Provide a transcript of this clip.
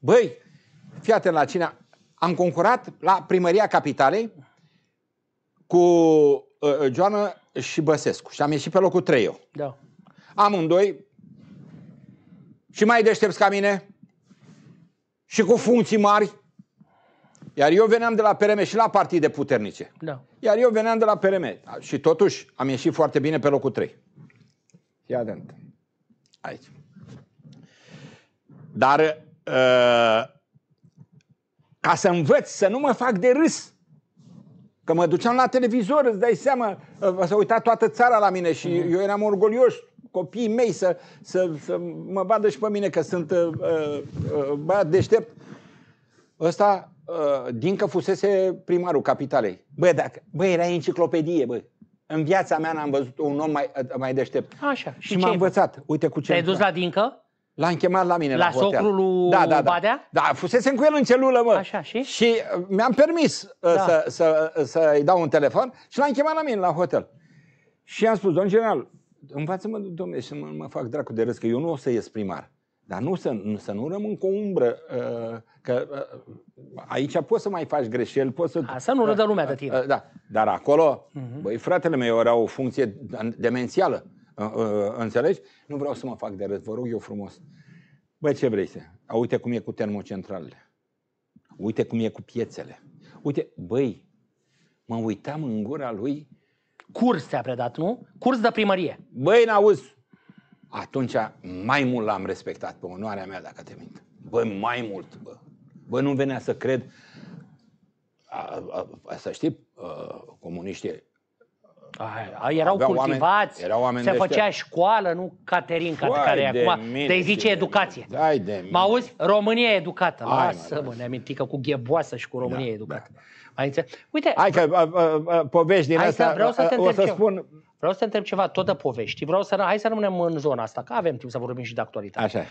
Băi, fii la cine. Am concurat la primăria capitalei cu uh, ă, ă, Joana și Băsescu și am ieșit pe locul 3 eu. Da. Amândoi și mai deștepți ca mine și cu funcții mari. Iar eu veneam de la PRM și la partide puternice. Da. Iar eu veneam de la PRM și totuși am ieșit foarte bine pe locul 3. Fii atent. Aici. Dar Uh, ca să învăț să nu mă fac de râs. Că mă duceam la televizor, îți dai seama, uh, s-a uitat toată țara la mine și mm. eu eram orgolios copiii mei să, să, să mă vadă și pe mine că sunt uh, uh, uh, băiat deștept. Ăsta, uh, din că fusese primarul capitalei. Bă, dacă, bă, era enciclopedie, bă. În viața mea n-am văzut un om mai, mai deștept. Așa. Și, și m-a învățat. Uite cu ce. Te-ai dus la Dincă? L-am chemat la mine la, la hotel. socrul lui da, da, da. Badea? Da, fusesem cu el în celulă, mă. Așa, și? Și uh, mi-am permis uh, da. să, să, uh, să-i dau un telefon și l-am chemat la mine la hotel. Și am spus, domn general, învață-mă, domnule, să mă, mă fac dracu de râs, că eu nu o să ies primar. Dar nu să, să nu rămân cu o umbră, că aici poți să mai faci greșeli, poți să... A, să nu rădă lumea de tine. Da, dar acolo, uh-huh. băi, fratele meu, era o funcție demențială. Înțelegi? Nu vreau să mă fac de râs, vă rog eu frumos. Băi, ce vrei să? A, uite cum e cu termocentralele. Uite cum e cu piețele. Uite, băi, mă uitam în gura lui. Curs te-a predat, nu? Curs de primărie. Băi, n-auzi. Atunci mai mult l-am respectat pe onoarea mea, dacă te mint. Băi, mai mult, bă. Bă, nu venea să cred. A, a, a, să știi, a, comuniștii a, erau Aveau cultivați, oameni, erau oameni se făcea deștept. școală, nu Caterin, Foai care de acum te zice educație. Dai de mine. Mă auzi? România educată. Lasă-mă, da. neamintică cu gheboasă și cu da, România da, educată. Da. Ai Uite, Hai că a, a, a, povești din asta, să, vreau să te o să spun... Vreau să te întreb ceva tot de povești. Vreau să, hai să rămânem în zona asta, că avem timp să vorbim și de actualitate. Așa.